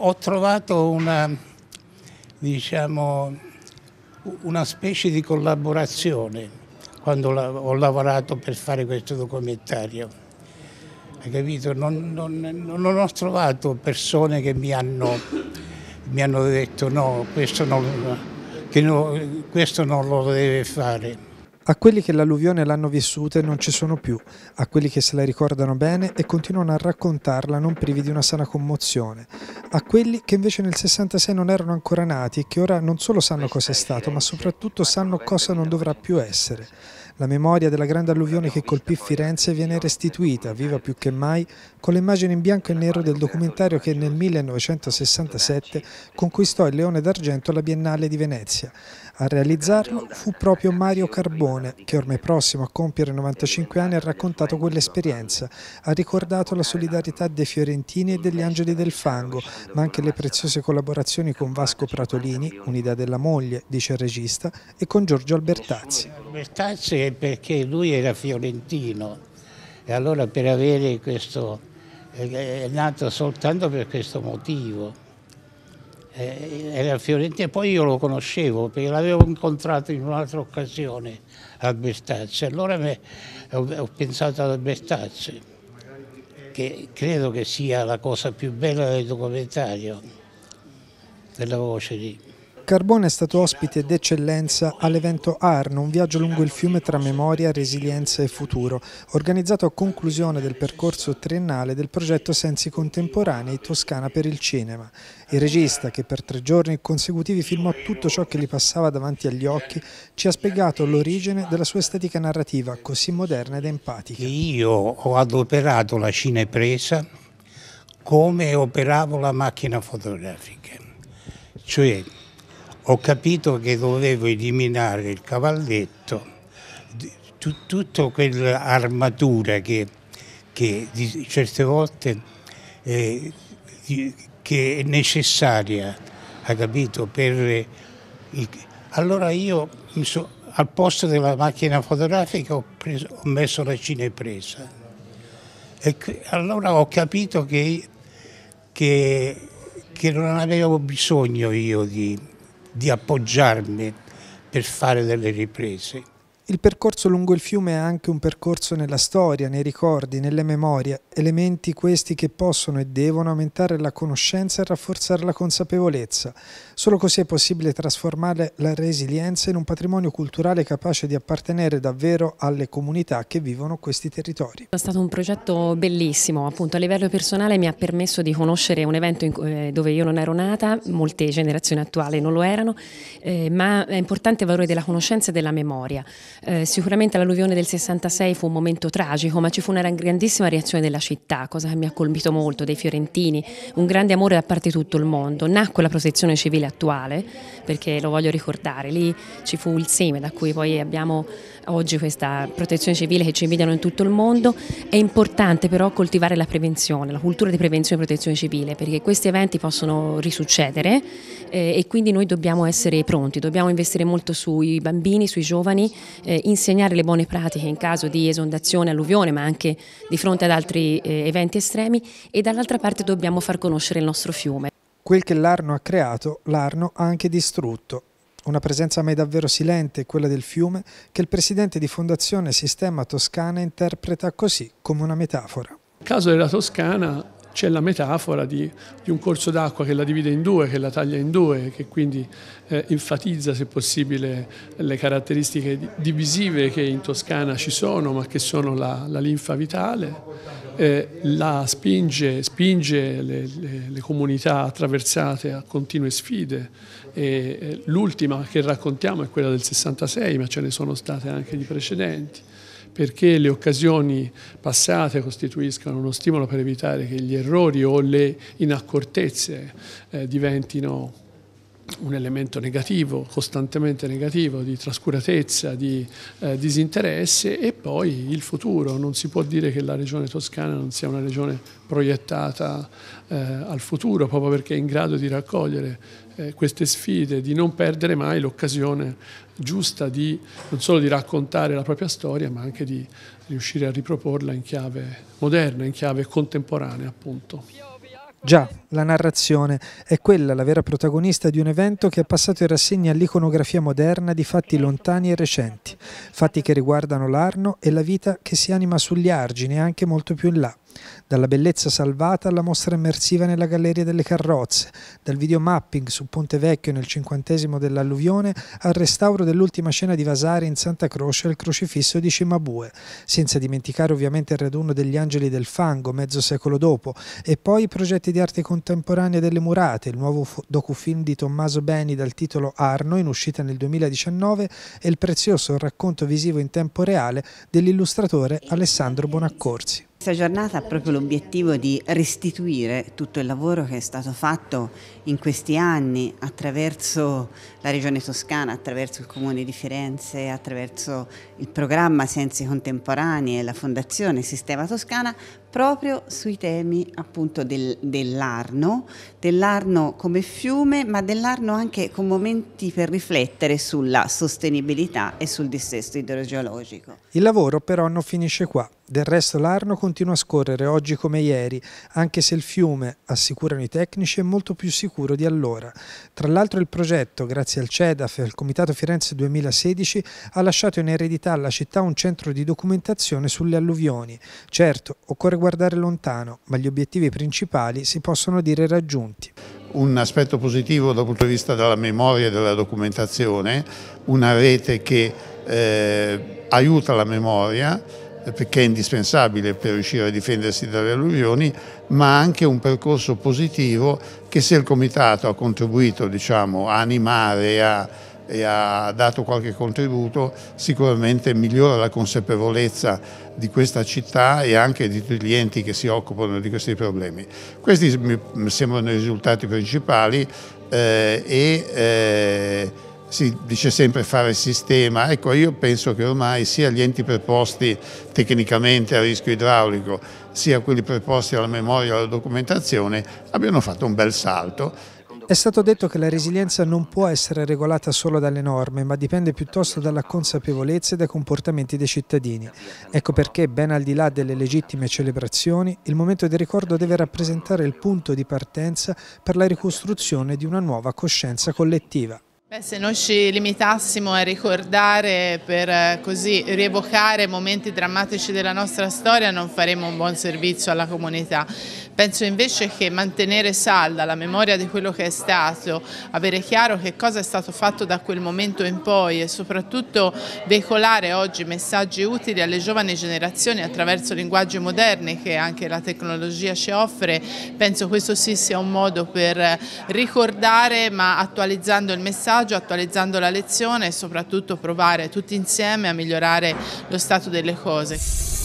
ho trovato una, diciamo, una specie di collaborazione quando ho lavorato per fare questo documentario. Hai capito? Non, non, non ho trovato persone che mi hanno, mi hanno detto no, questo non, no, questo non lo deve fare. A quelli che l'alluvione l'hanno vissuta e non ci sono più, a quelli che se la ricordano bene e continuano a raccontarla non privi di una sana commozione, a quelli che invece nel 66 non erano ancora nati e che ora non solo sanno cosa è stato, ma soprattutto sanno cosa non dovrà più essere. La memoria della grande alluvione che colpì Firenze viene restituita, viva più che mai, con le immagini in bianco e nero del documentario che nel 1967 conquistò il Leone d'Argento alla Biennale di Venezia. A realizzarlo fu proprio Mario Carbone, che ormai prossimo a compiere 95 anni ha raccontato quell'esperienza. Ha ricordato la solidarietà dei fiorentini e degli angeli del fango, ma anche le preziose collaborazioni con Vasco Pratolini, un'idea della moglie, dice il regista, e con Giorgio Albertazzi. Albertazzi è perché lui era fiorentino e allora per avere questo è nato soltanto per questo motivo eh, era a Fiorentina, poi io lo conoscevo perché l'avevo incontrato in un'altra occasione a Bestazze, allora me, ho, ho, pensato ad Bestazze, che credo che sia la cosa più bella del documentario, della voce lì. Carbone è stato ospite d'eccellenza all'evento ARN, un viaggio lungo il fiume tra memoria, resilienza e futuro, organizzato a conclusione del percorso triennale del progetto Sensi Contemporanei Toscana per il Cinema. Il regista, che per tre giorni consecutivi filmò tutto ciò che gli passava davanti agli occhi, ci ha spiegato l'origine della sua estetica narrativa così moderna ed empatica. Io ho adoperato la cinepresa come operavo la macchina fotografica, cioè ho capito che dovevo eliminare il cavalletto, tutta quell'armatura che, che certe volte eh, che è necessaria, ha capito? Per, il... allora io so, al posto della macchina fotografica ho, preso, ho messo la cinepresa. E allora ho capito che, che, che non avevo bisogno io di, di appoggiarmi per fare delle riprese. Il percorso lungo il fiume è anche un percorso nella storia, nei ricordi, nelle memorie, elementi questi che possono e devono aumentare la conoscenza e rafforzare la consapevolezza. Solo così è possibile trasformare la resilienza in un patrimonio culturale capace di appartenere davvero alle comunità che vivono questi territori. È stato un progetto bellissimo, appunto a livello personale mi ha permesso di conoscere un evento eh, dove io non ero nata, molte generazioni attuali non lo erano, eh, ma è importante il valore della conoscenza e della memoria. Eh, sicuramente l'alluvione del 66 fu un momento tragico, ma ci fu una grandissima reazione della città, cosa che mi ha colpito molto, dei fiorentini, un grande amore da parte di tutto il mondo. Nacque la protezione civile attuale, perché lo voglio ricordare, lì ci fu il seme da cui poi abbiamo oggi questa protezione civile che ci invidiano in tutto il mondo. È importante però coltivare la prevenzione, la cultura di prevenzione e protezione civile, perché questi eventi possono risuccedere eh, e quindi noi dobbiamo essere pronti, dobbiamo investire molto sui bambini, sui giovani eh, insegnare le buone pratiche in caso di esondazione, alluvione, ma anche di fronte ad altri eh, eventi estremi e dall'altra parte dobbiamo far conoscere il nostro fiume. Quel che l'Arno ha creato, l'Arno ha anche distrutto. Una presenza mai davvero silente, quella del fiume, che il presidente di Fondazione Sistema Toscana interpreta così, come una metafora. Il caso della Toscana c'è la metafora di, di un corso d'acqua che la divide in due, che la taglia in due, che quindi eh, enfatizza se possibile le caratteristiche divisive che in Toscana ci sono, ma che sono la, la linfa vitale, eh, la spinge, spinge le, le, le, comunità attraversate a continue sfide. eh, l'ultima che raccontiamo è quella del 66, ma ce ne sono state anche di precedenti perché le occasioni passate costituiscano uno stimolo per evitare che gli errori o le inaccortezze eh, diventino un elemento negativo, costantemente negativo, di trascuratezza, di eh, disinteresse e poi il futuro. Non si può dire che la regione toscana non sia una regione proiettata eh, al futuro, proprio perché è in grado di raccogliere eh, queste sfide, di non perdere mai l'occasione giusta di non solo di raccontare la propria storia, ma anche di riuscire a riproporla in chiave moderna, in chiave contemporanea appunto. Già, la narrazione è quella la vera protagonista di un evento che è passato in rassegna all'iconografia moderna di fatti lontani e recenti, fatti che riguardano l'Arno e la vita che si anima sugli argini anche molto più in là dalla bellezza salvata alla mostra immersiva nella Galleria delle Carrozze, dal videomapping su Ponte Vecchio nel cinquantesimo dell'alluvione al restauro dell'ultima scena di Vasari in Santa Croce al crocifisso di Cimabue, senza dimenticare ovviamente il raduno degli Angeli del Fango mezzo secolo dopo e poi i progetti di arte contemporanea delle Murate, il nuovo docufilm di Tommaso Beni dal titolo Arno in uscita nel 2019 e il prezioso racconto visivo in tempo reale dell'illustratore Alessandro Bonaccorsi questa giornata ha proprio l'obiettivo di restituire tutto il lavoro che è stato fatto in questi anni attraverso la regione toscana, attraverso il comune di Firenze, attraverso il programma Sensi Contemporanei e la fondazione Sistema Toscana proprio sui temi appunto del, dell'Arno, dell'Arno come fiume, ma dell'Arno anche con momenti per riflettere sulla sostenibilità e sul dissesto idrogeologico. Il lavoro però non finisce qua. Del resto l'Arno continua a scorrere oggi come ieri, anche se il fiume, assicurano i tecnici, è molto più sicuro di allora. Tra l'altro il progetto, grazie al CEDAF e al Comitato Firenze 2016, ha lasciato in eredità alla città un centro di documentazione sulle alluvioni. Certo, occorre guardare lontano, ma gli obiettivi principali si possono dire raggiunti. Un aspetto positivo dal punto di vista della memoria e della documentazione, una rete che eh, aiuta la memoria, perché è indispensabile per riuscire a difendersi dalle alluvioni, ma anche un percorso positivo che se il Comitato ha contribuito diciamo, a animare, a e ha dato qualche contributo, sicuramente migliora la consapevolezza di questa città e anche di tutti gli enti che si occupano di questi problemi. Questi mi sembrano i risultati principali eh, e eh, si dice sempre fare sistema, ecco io penso che ormai sia gli enti preposti tecnicamente a rischio idraulico sia quelli preposti alla memoria e alla documentazione abbiano fatto un bel salto è stato detto che la resilienza non può essere regolata solo dalle norme, ma dipende piuttosto dalla consapevolezza e dai comportamenti dei cittadini. Ecco perché, ben al di là delle legittime celebrazioni, il momento di ricordo deve rappresentare il punto di partenza per la ricostruzione di una nuova coscienza collettiva. Beh, se noi ci limitassimo a ricordare per eh, così rievocare momenti drammatici della nostra storia non faremo un buon servizio alla comunità. Penso invece che mantenere salda la memoria di quello che è stato, avere chiaro che cosa è stato fatto da quel momento in poi e soprattutto veicolare oggi messaggi utili alle giovani generazioni attraverso linguaggi moderni che anche la tecnologia ci offre, penso questo sì sia un modo per ricordare ma attualizzando il messaggio disagio attualizzando la lezione e soprattutto provare tutti insieme a migliorare lo stato delle cose.